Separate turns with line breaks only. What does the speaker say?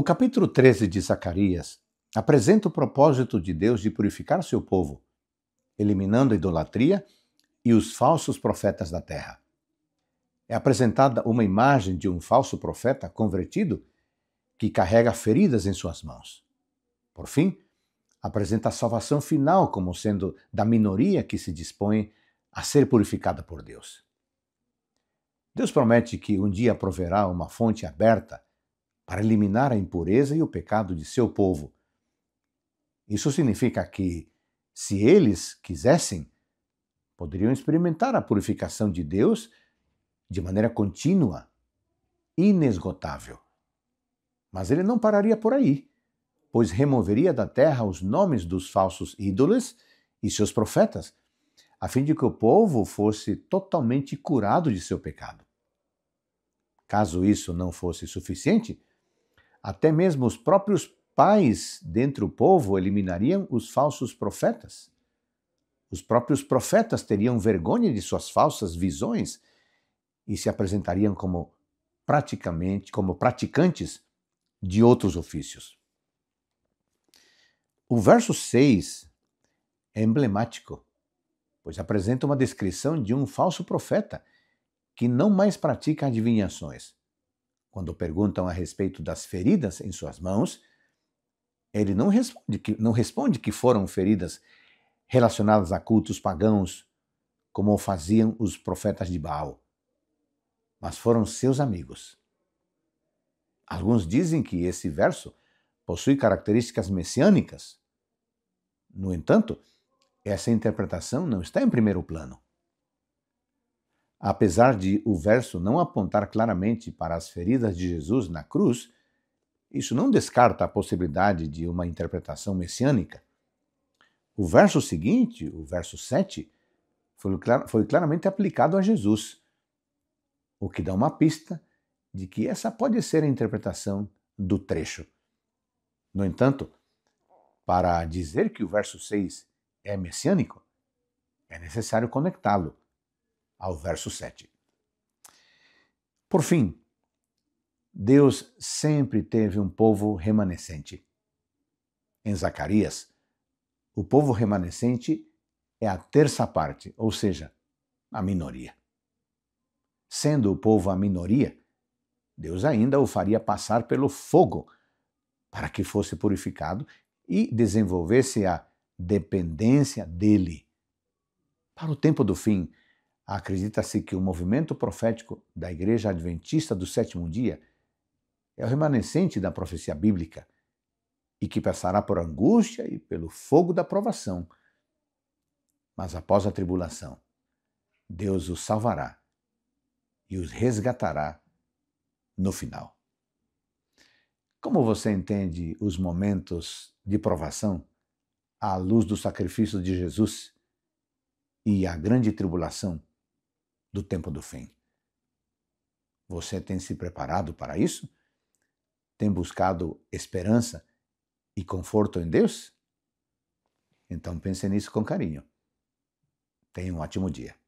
O capítulo 13 de Zacarias apresenta o propósito de Deus de purificar seu povo, eliminando a idolatria e os falsos profetas da terra. É apresentada uma imagem de um falso profeta convertido que carrega feridas em suas mãos. Por fim, apresenta a salvação final como sendo da minoria que se dispõe a ser purificada por Deus. Deus promete que um dia proverá uma fonte aberta para eliminar a impureza e o pecado de seu povo. Isso significa que, se eles quisessem, poderiam experimentar a purificação de Deus de maneira contínua, inesgotável. Mas ele não pararia por aí, pois removeria da terra os nomes dos falsos ídolos e seus profetas, a fim de que o povo fosse totalmente curado de seu pecado. Caso isso não fosse suficiente, até mesmo os próprios pais dentro do povo eliminariam os falsos profetas. Os próprios profetas teriam vergonha de suas falsas visões e se apresentariam como praticamente como praticantes de outros ofícios. O verso 6 é emblemático, pois apresenta uma descrição de um falso profeta que não mais pratica adivinhações, quando perguntam a respeito das feridas em suas mãos, ele não responde que, não responde que foram feridas relacionadas a cultos pagãos, como faziam os profetas de Baal, mas foram seus amigos. Alguns dizem que esse verso possui características messiânicas. No entanto, essa interpretação não está em primeiro plano. Apesar de o verso não apontar claramente para as feridas de Jesus na cruz, isso não descarta a possibilidade de uma interpretação messiânica. O verso seguinte, o verso 7, foi claramente aplicado a Jesus, o que dá uma pista de que essa pode ser a interpretação do trecho. No entanto, para dizer que o verso 6 é messiânico, é necessário conectá-lo ao verso 7. Por fim, Deus sempre teve um povo remanescente. Em Zacarias, o povo remanescente é a terça parte, ou seja, a minoria. Sendo o povo a minoria, Deus ainda o faria passar pelo fogo para que fosse purificado e desenvolvesse a dependência dele. Para o tempo do fim, Acredita-se que o movimento profético da Igreja Adventista do Sétimo Dia é o remanescente da profecia bíblica e que passará por angústia e pelo fogo da provação. Mas após a tribulação, Deus os salvará e os resgatará no final. Como você entende os momentos de provação à luz do sacrifício de Jesus e a grande tribulação? do tempo do fim. Você tem se preparado para isso? Tem buscado esperança e conforto em Deus? Então pense nisso com carinho. Tenha um ótimo dia.